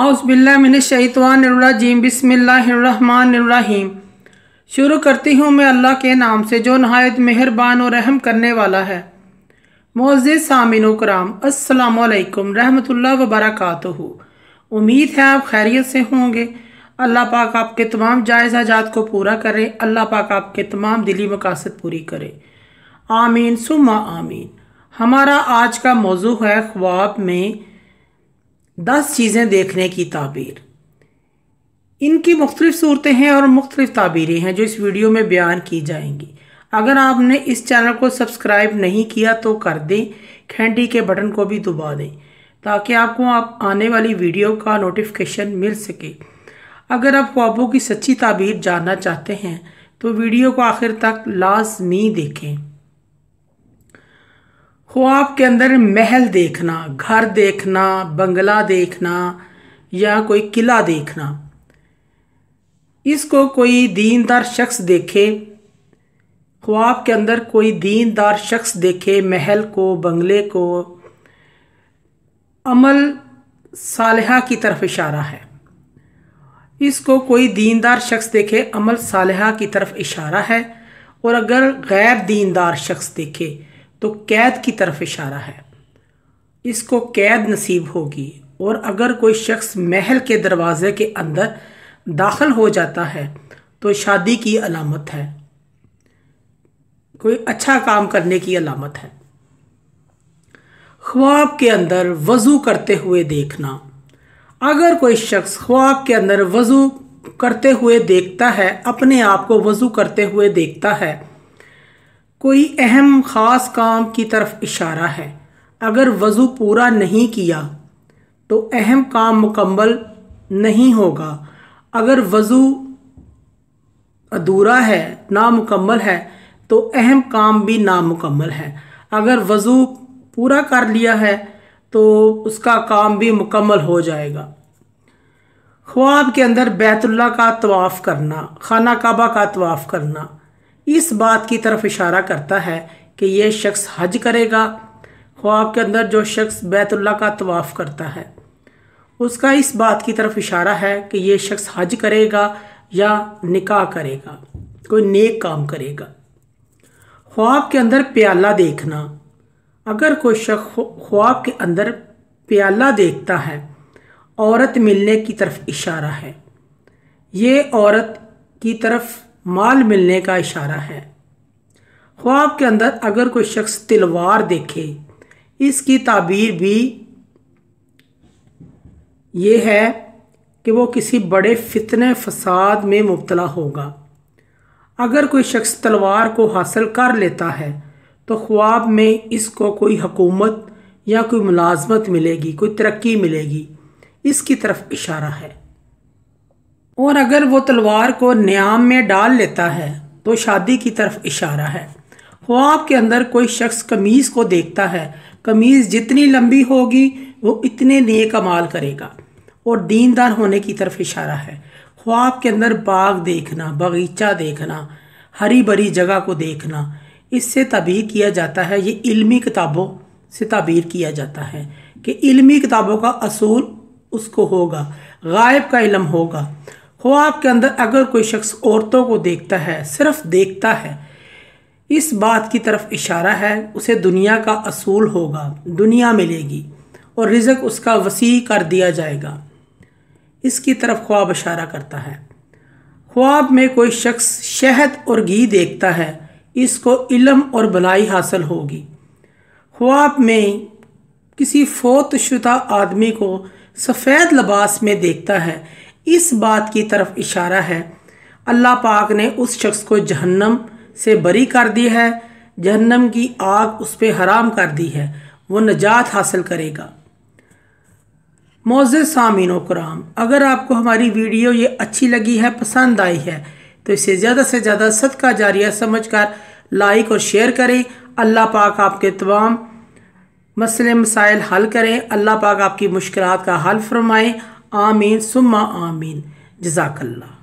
आउसबिल्लाशतवानरजीम बिसमीम शुरू करती हूँ मैं अल्लाह के नाम से जो नहायत मेहरबान और रहम करने वाला है मोज़ सामिन कराम असलकम रहमतुल्ला वबरक उम्मीद है आप खैरियत से होंगे अल्लाह पाक आपके तमाम जायज़ा जात को पूरा करें अल्लाह पाक आपके तमाम दिली मकासद पूरी करे आमीन सुमा आमीन हमारा आज का मौजू है ख्वाब में दस चीज़ें देखने की ताबीर इनकी मुख्तलिफ़ सूरतें हैं और मुख्तलिफ़ ताबीरें हैं जो इस वीडियो में बयान की जाएंगी अगर आपने इस चैनल को सब्सक्राइब नहीं किया तो कर दें घंटी के बटन को भी दबा दें ताकि आपको आप आने वाली वीडियो का नोटिफिकेशन मिल सके अगर आप ख्वाबों की सच्ची ताबीर जानना चाहते हैं तो वीडियो को आखिर तक लाजमी देखें ख्वाब के अंदर महल देखना घर देखना बंगला देखना या कोई किला देखना इसको कोई दीनदार शख्स देखे ख्वाब के अंदर कोई दीनदार शख्स देखे महल को बंगले को अमल सालहा की तरफ इशारा है इसको कोई दीनदार शख्स देखे अमल सालहा की तरफ इशारा है और अगर गैर दीनदार शख्स देखे तो कैद की तरफ इशारा है इसको कैद नसीब होगी और अगर कोई शख्स महल के दरवाज़े के अंदर दाखिल हो जाता है तो शादी की अलामत है कोई अच्छा काम करने की अलामत है ख्वाब के अंदर वज़ू करते हुए देखना अगर कोई शख्स ख्वाब के अंदर वज़ू करते हुए देखता है अपने आप को वज़ू करते हुए देखता है कोई अहम ख़ास काम की तरफ इशारा है अगर वज़ू पूरा नहीं किया तो अहम काम मुकम्मल नहीं होगा अगर वज़ू अधूरा है नामुकम्मल है तो अहम काम भी नामुकम्मल है अगर वज़ू पूरा कर लिया है तो उसका काम भी मुकम्मल हो जाएगा ख्वाब के अंदर बैतुल्ला का तवाफ़ करना खाना काबा का तवाफ़ करना इस बात की तरफ इशारा करता है कि यह शख्स हज करेगा ख्वाब के अंदर जो शख्स बैतुल्ला का तवाफ़ करता है उसका इस बात की तरफ इशारा है कि यह शख्स हज करेगा या निकाह करेगा कोई नेक काम करेगा ख्वाब के अंदर प्याला देखना अगर कोई शख्स ख्वाब के अंदर प्याला देखता है औरत मिलने की तरफ इशारा है ये औरत की तरफ माल मिलने का इशारा है ख्वाब के अंदर अगर कोई शख्स तलवार देखे इसकी ताबीर भी ये है कि वो किसी बड़े फितने फसाद में मुबतला होगा अगर कोई शख्स तलवार को हासिल कर लेता है तो ख्वाब में इसको कोई हकूमत या कोई मुलाजमत मिलेगी कोई तरक्की मिलेगी इसकी तरफ इशारा है और अगर वो तलवार को न्याम में डाल लेता है तो शादी की तरफ इशारा है ख्वाब के अंदर कोई शख्स कमीज़ को देखता है कमीज़ जितनी लंबी होगी वो इतने नए कमाल करेगा और दीनदार होने की तरफ इशारा है ख्वाब के अंदर बाग देखना बगीचा देखना हरी भरी जगह को देखना इससे तबीर किया जाता है ये इल्मी किताबों से तबीर किया जाता है कि इल्मी किताबों का असूल उसको होगा गायब का इलम होगा ख्वाब के अंदर अगर कोई शख्स औरतों को देखता है सिर्फ देखता है इस बात की तरफ इशारा है उसे दुनिया का असूल होगा दुनिया मिलेगी और रिजक उसका वसी कर दिया जाएगा इसकी तरफ ख्वाब इशारा करता है ख्वाब में कोई शख्स शहद और घी देखता है इसको इलम और भलाई हासिल होगी ख्वाब में किसी फोतशुदा आदमी को सफ़ेद लबास में देखता है इस बात की तरफ इशारा है अल्लाह पाक ने उस शख्स को जहन्नम से बरी कर दी है जहन्नम की आग उस पर हराम कर दी है वो नजात हासिल करेगा मोज़ सामीन कराम अगर आपको हमारी वीडियो ये अच्छी लगी है पसंद आई है तो इसे ज़्यादा से ज़्यादा सदका जारिया समझ कर लाइक और शेयर करें अल्लाह पाक आपके तमाम मसले मसाइल हल करें अल्लाह पाक आपकी मुश्किल का हल फरमाएँ आमीन सुम्मा आमीन जजाकल्ला